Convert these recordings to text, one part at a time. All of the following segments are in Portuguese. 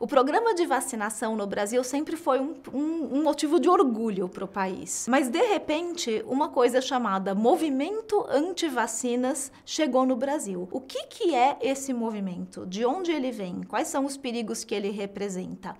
O programa de vacinação no Brasil sempre foi um, um, um motivo de orgulho para o país. Mas, de repente, uma coisa chamada movimento anti-vacinas chegou no Brasil. O que, que é esse movimento? De onde ele vem? Quais são os perigos que ele representa?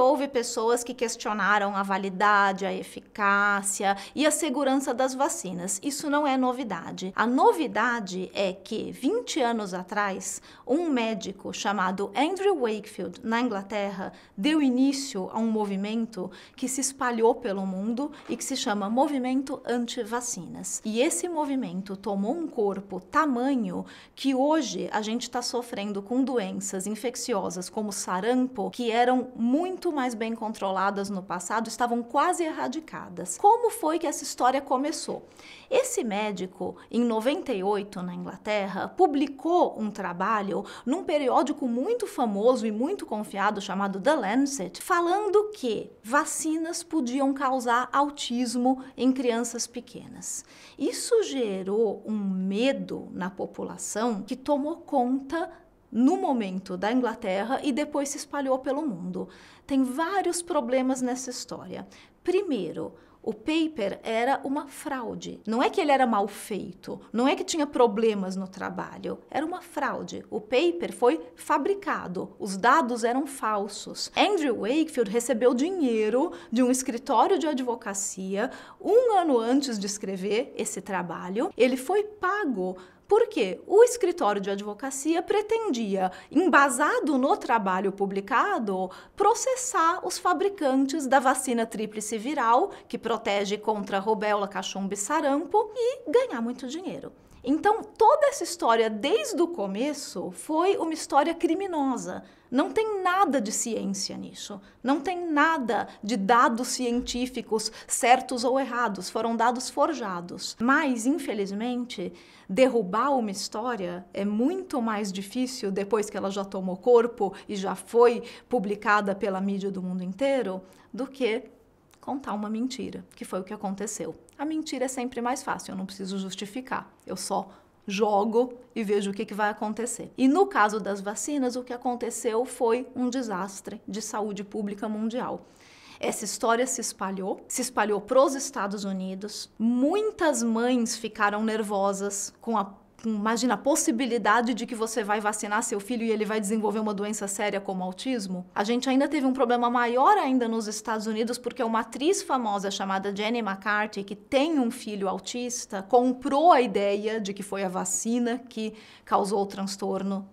houve pessoas que questionaram a validade, a eficácia e a segurança das vacinas. Isso não é novidade. A novidade é que 20 anos atrás, um médico chamado Andrew Wakefield, na Inglaterra, deu início a um movimento que se espalhou pelo mundo e que se chama Movimento Anti-Vacinas. E esse movimento tomou um corpo tamanho que hoje a gente está sofrendo com doenças infecciosas como sarampo que eram muito muito mais bem controladas no passado estavam quase erradicadas. Como foi que essa história começou? Esse médico, em 98, na Inglaterra, publicou um trabalho num periódico muito famoso e muito confiado chamado The Lancet, falando que vacinas podiam causar autismo em crianças pequenas. Isso gerou um medo na população que tomou conta no momento da Inglaterra e depois se espalhou pelo mundo. Tem vários problemas nessa história. Primeiro, o paper era uma fraude. Não é que ele era mal feito, não é que tinha problemas no trabalho, era uma fraude. O paper foi fabricado, os dados eram falsos. Andrew Wakefield recebeu dinheiro de um escritório de advocacia um ano antes de escrever esse trabalho. Ele foi pago porque o escritório de advocacia pretendia, embasado no trabalho publicado, processar os fabricantes da vacina tríplice viral, que protege contra rubéola, cachumba e sarampo, e ganhar muito dinheiro. Então, toda essa história, desde o começo, foi uma história criminosa. Não tem nada de ciência nisso. Não tem nada de dados científicos certos ou errados. Foram dados forjados. Mas, infelizmente, derrubar uma história é muito mais difícil depois que ela já tomou corpo e já foi publicada pela mídia do mundo inteiro do que contar uma mentira, que foi o que aconteceu. A mentira é sempre mais fácil, eu não preciso justificar, eu só jogo e vejo o que, que, vai acontecer. E no caso das vacinas, o que aconteceu foi um desastre de saúde pública mundial. Essa história se espalhou, se espalhou para os Estados Unidos. Muitas mães ficaram nervosas com a imagina a possibilidade de que você vai vacinar seu filho e ele vai desenvolver uma doença séria como autismo. A gente ainda teve um problema maior ainda nos Estados Unidos porque uma atriz famosa chamada Jenny McCarthy, que tem um filho autista, comprou a ideia de que foi a vacina que causou o transtorno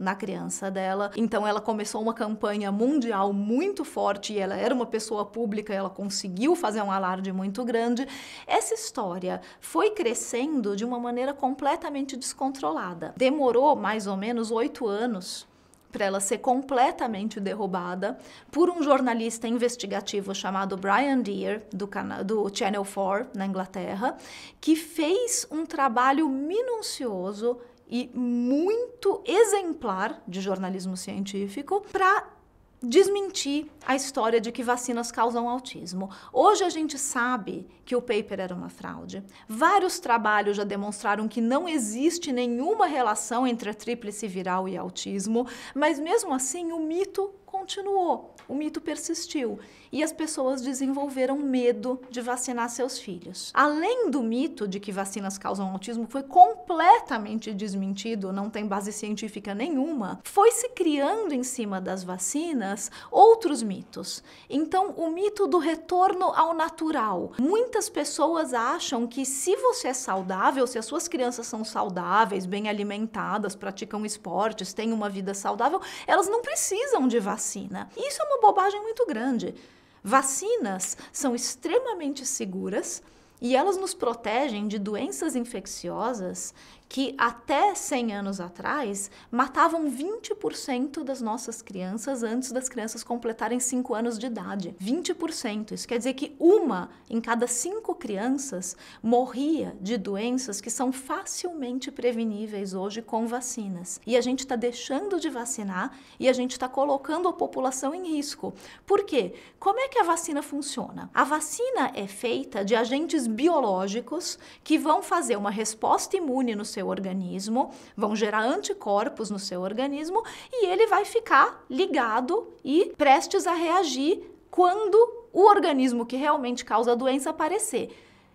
na criança dela. Então ela começou uma campanha mundial muito forte e ela era uma pessoa pública, ela conseguiu fazer um alarde muito grande. Essa história foi crescendo de uma maneira completamente descontrolada. Demorou mais ou menos oito anos para ela ser completamente derrubada por um jornalista investigativo chamado Brian Deer, do, do Channel 4, na Inglaterra, que fez um trabalho minucioso e muito exemplar de jornalismo científico para desmentir a história de que vacinas causam autismo. Hoje a gente sabe que o paper era uma fraude. Vários trabalhos já demonstraram que não existe nenhuma relação entre a tríplice viral e autismo, mas mesmo assim o mito continuou, o mito persistiu e as pessoas desenvolveram medo de vacinar seus filhos. Além do mito de que vacinas causam autismo, foi completamente desmentido, não tem base científica nenhuma, foi se criando em cima das vacinas outros mitos. Então, o mito do retorno ao natural. Muitas pessoas acham que se você é saudável, se as suas crianças são saudáveis, bem alimentadas, praticam esportes, têm uma vida saudável, elas não precisam de vacina. Isso é uma bobagem muito grande. Vacinas são extremamente seguras e elas nos protegem de doenças infecciosas que até 100 anos atrás matavam 20% das nossas crianças antes das crianças completarem 5 anos de idade. 20%. Isso quer dizer que uma em cada cinco crianças morria de doenças que são facilmente preveníveis hoje com vacinas. E a gente está deixando de vacinar e a gente está colocando a população em risco. Por quê? Como é que a vacina funciona? A vacina é feita de agentes biológicos que vão fazer uma resposta imune no seu seu organismo, vão gerar anticorpos no seu organismo e ele vai ficar ligado e prestes a reagir quando o organismo que realmente causa a doença aparecer.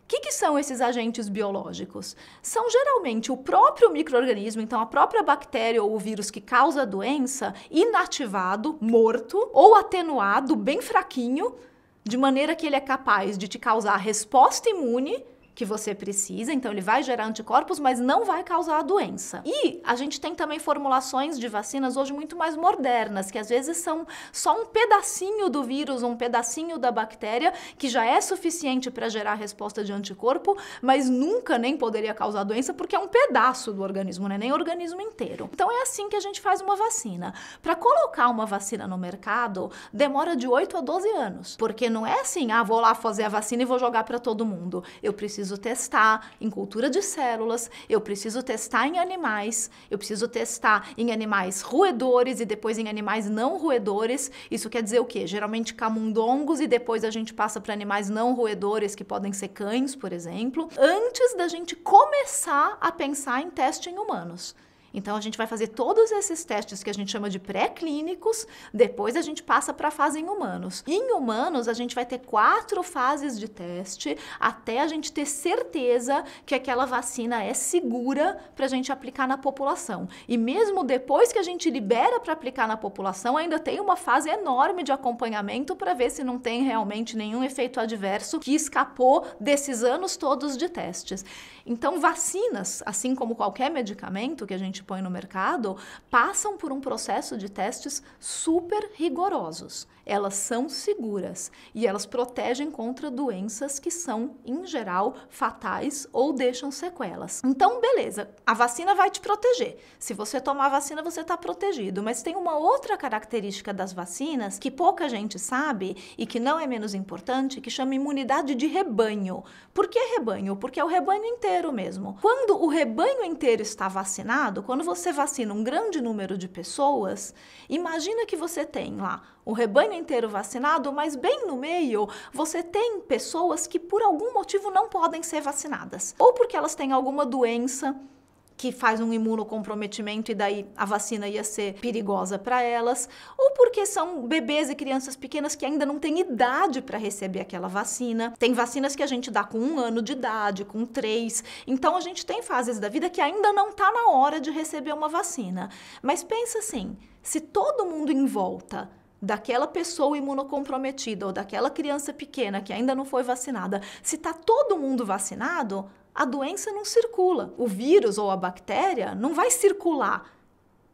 O que, que, são esses agentes biológicos? São geralmente o próprio microorganismo, então a própria bactéria ou o vírus que causa a doença, inativado, morto ou atenuado, bem fraquinho, de maneira que ele é capaz de te causar resposta imune que você precisa, então ele vai gerar anticorpos, mas não vai causar a doença. E a gente tem também formulações de vacinas hoje muito mais modernas, que às vezes são só um pedacinho do vírus, um pedacinho da bactéria, que já é suficiente para gerar a resposta de anticorpo, mas nunca nem poderia causar doença, porque é um pedaço do organismo, né? nem o organismo inteiro. Então é assim que a gente faz uma vacina. Para colocar uma vacina no mercado, demora de 8 a 12 anos, porque não é assim, ah, vou lá fazer a vacina e vou jogar para todo mundo. Eu preciso preciso testar em cultura de células, eu preciso testar em animais, eu preciso testar em animais roedores e depois em animais não roedores. Isso quer dizer o quê? Geralmente camundongos e depois a gente passa para animais não roedores, que podem ser cães, por exemplo, antes da gente começar a pensar em teste em humanos. Então, a gente vai fazer todos esses testes que a gente chama de pré-clínicos, depois a gente passa para a fase em humanos. Em humanos, a gente vai ter quatro fases de teste até a gente ter certeza que aquela vacina é segura para a gente aplicar na população. E mesmo depois que a gente libera para aplicar na população, ainda tem uma fase enorme de acompanhamento para ver se não tem realmente nenhum efeito adverso que escapou desses anos todos de testes. Então, vacinas, assim como qualquer medicamento que a gente põe no mercado passam por um processo de testes super rigorosos. Elas são seguras e elas protegem contra doenças que são, em geral, fatais ou deixam sequelas. Então, beleza, a vacina vai te proteger. Se você tomar a vacina, você está protegido. Mas tem uma outra característica das vacinas que pouca gente sabe e que não é menos importante, que chama imunidade de rebanho. Por que rebanho? Porque é o rebanho inteiro mesmo. Quando o rebanho inteiro está vacinado, quando quando você vacina um grande número de pessoas, imagina que você tem lá o rebanho inteiro vacinado, mas bem no meio você tem pessoas que por algum motivo não podem ser vacinadas, ou porque elas têm alguma doença que faz um imunocomprometimento e daí a vacina ia ser perigosa para elas, ou porque são bebês e crianças pequenas que ainda não têm idade para receber aquela vacina. Tem vacinas que a gente dá com um ano de idade, com três. Então a gente tem fases da vida que ainda não está na hora de receber uma vacina. Mas pensa assim: se todo mundo em volta daquela pessoa imunocomprometida ou daquela criança pequena que ainda não foi vacinada, se está todo mundo vacinado, a doença não circula. O vírus ou a bactéria não vai circular.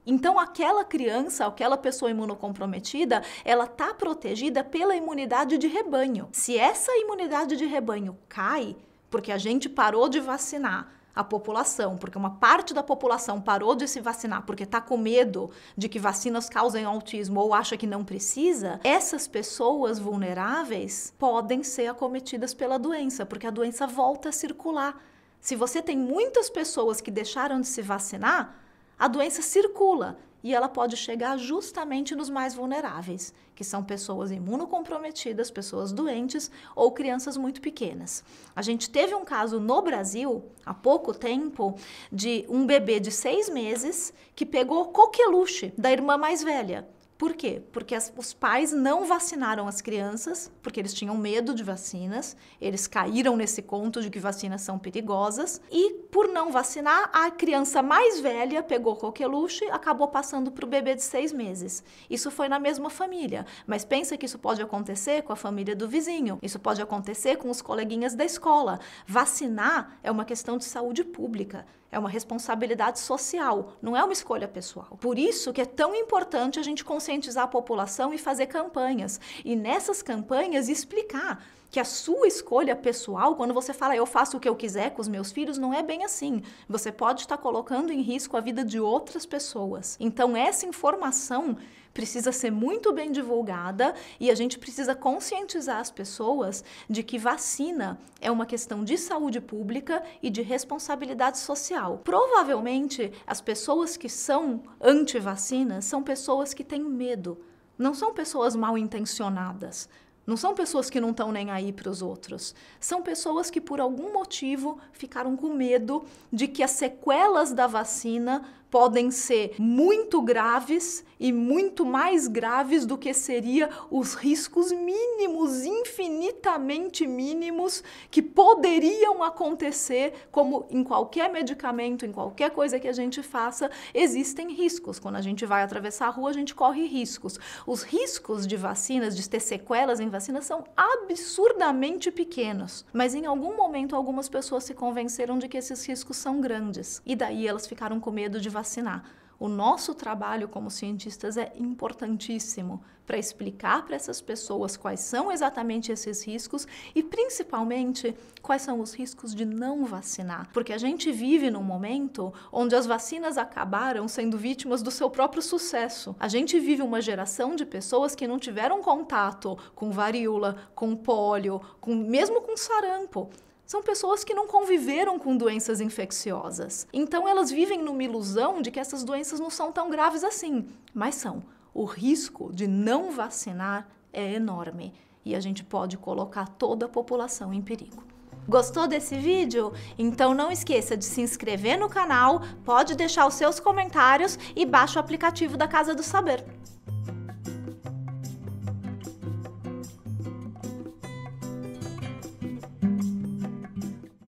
Então, aquela criança, aquela pessoa imunocomprometida, ela está protegida pela imunidade de rebanho. Se essa imunidade de rebanho cai, porque a gente parou de vacinar a população, porque uma parte da população parou de se vacinar porque está com medo de que vacinas causem autismo ou acha que não precisa, essas pessoas vulneráveis podem ser acometidas pela doença, porque a doença volta a circular. Se você tem muitas pessoas que deixaram de se vacinar, a doença circula e ela pode chegar justamente nos mais vulneráveis, que são pessoas imunocomprometidas, pessoas doentes ou crianças muito pequenas. A gente teve um caso no Brasil, há pouco tempo, de um bebê de seis meses que pegou coqueluche da irmã mais velha. Por quê? Porque as, os pais não vacinaram as crianças, porque eles tinham medo de vacinas, eles caíram nesse conto de que vacinas são perigosas, e por não vacinar, a criança mais velha pegou coqueluche, e acabou passando para o bebê de seis meses. Isso foi na mesma família, mas pensa que isso pode acontecer com a família do vizinho, isso pode acontecer com os coleguinhas da escola. Vacinar é uma questão de saúde pública é uma responsabilidade social, não é uma escolha pessoal. Por isso que é tão importante a gente conscientizar a população e fazer campanhas. E nessas campanhas explicar que a sua escolha pessoal, quando você fala eu faço o que eu quiser com os meus filhos, não é bem assim. Você pode estar colocando em risco a vida de outras pessoas. Então essa informação precisa ser muito bem divulgada e a gente precisa conscientizar as pessoas de que vacina é uma questão de saúde pública e de responsabilidade social. Provavelmente, as pessoas que são anti-vacina são pessoas que têm medo, não são pessoas mal intencionadas não são pessoas que não estão nem aí para os outros. São pessoas que, por algum motivo, ficaram com medo de que as sequelas da vacina podem ser muito graves e muito mais graves do que seria os riscos mínimos, infinitamente mínimos, que poderiam acontecer, como em qualquer medicamento, em qualquer coisa que a gente faça, existem riscos. Quando a gente vai atravessar a rua, a gente corre riscos. Os riscos de vacinas, de ter sequelas em vacinas, vacinas são absurdamente pequenos, mas em algum momento algumas pessoas se convenceram de que esses riscos são grandes e daí elas ficaram com medo de vacinar. O nosso trabalho como cientistas é importantíssimo para explicar para essas pessoas quais são exatamente esses riscos e, principalmente, quais são os riscos de não vacinar. Porque a gente vive num momento onde as vacinas acabaram sendo vítimas do seu próprio sucesso. A gente vive uma geração de pessoas que não tiveram contato com varíola, com pólio, com, mesmo com sarampo são pessoas que não conviveram com doenças infecciosas. Então elas vivem numa ilusão de que essas doenças não são tão graves assim, mas são. O risco de não vacinar é enorme e a gente pode colocar toda a população em perigo. Gostou desse vídeo? Então não esqueça de se inscrever no canal, pode deixar os seus comentários e baixa o aplicativo da Casa do Saber.